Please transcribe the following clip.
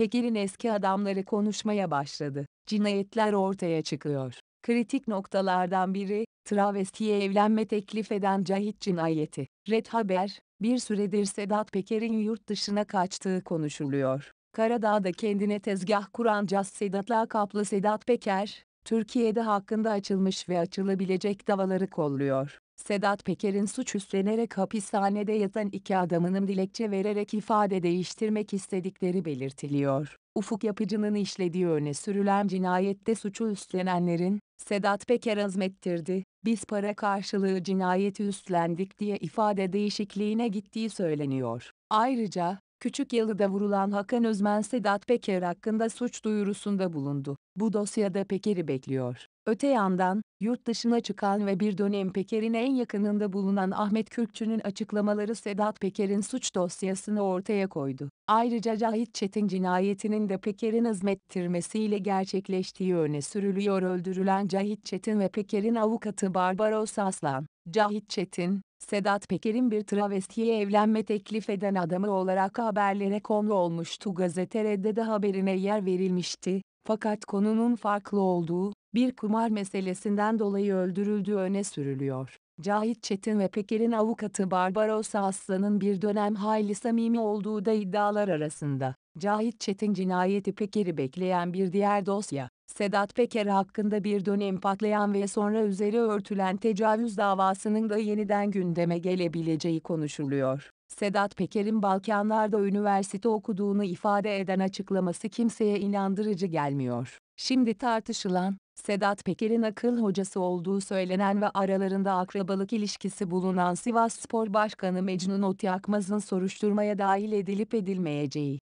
Peker'in eski adamları konuşmaya başladı. Cinayetler ortaya çıkıyor. Kritik noktalardan biri, travestiye evlenme teklif eden Cahit cinayeti. Red Haber, bir süredir Sedat Peker'in yurt dışına kaçtığı konuşuluyor. Karadağ'da kendine tezgah kuran Caz Sedat'la kaplı Sedat Peker, Türkiye'de hakkında açılmış ve açılabilecek davaları kolluyor. Sedat Peker'in suç üstlenerek hapishanede yatan iki adamının dilekçe vererek ifade değiştirmek istedikleri belirtiliyor. Ufuk Yapıcı'nın işlediği öne sürülen cinayette suçu üstlenenlerin, Sedat Peker azmettirdi, biz para karşılığı cinayeti üstlendik diye ifade değişikliğine gittiği söyleniyor. Ayrıca, Küçük Yalı'da vurulan Hakan Özmen Sedat Peker hakkında suç duyurusunda bulundu. Bu dosyada Peker'i bekliyor. Öte yandan, yurt dışına çıkan ve bir dönem Peker'in en yakınında bulunan Ahmet Kürkçü'nün açıklamaları Sedat Peker'in suç dosyasını ortaya koydu. Ayrıca Cahit Çetin cinayetinin de Peker'in hizmettirmesiyle gerçekleştiği öne sürülüyor. Öldürülen Cahit Çetin ve Peker'in avukatı Barbaros Aslan, Cahit Çetin, Sedat Peker'in bir travestiye evlenme teklif eden adamı olarak haberlere konu olmuştu. Gazetere'de de haberine yer verilmişti. Fakat konunun farklı olduğu, bir kumar meselesinden dolayı öldürüldüğü öne sürülüyor. Cahit Çetin ve Peker'in avukatı Barbarossa Aslan'ın bir dönem hayli samimi olduğu da iddialar arasında. Cahit Çetin cinayeti Peker'i bekleyen bir diğer dosya, Sedat Peker hakkında bir dönem patlayan ve sonra üzeri örtülen tecavüz davasının da yeniden gündeme gelebileceği konuşuluyor. Sedat Peker'in Balkanlarda üniversite okuduğunu ifade eden açıklaması kimseye inandırıcı gelmiyor. Şimdi tartışılan, Sedat Peker'in akıl hocası olduğu söylenen ve aralarında akrabalık ilişkisi bulunan Sivas Spor Başkanı Mecnun Otyakmaz'ın soruşturmaya dahil edilip edilmeyeceği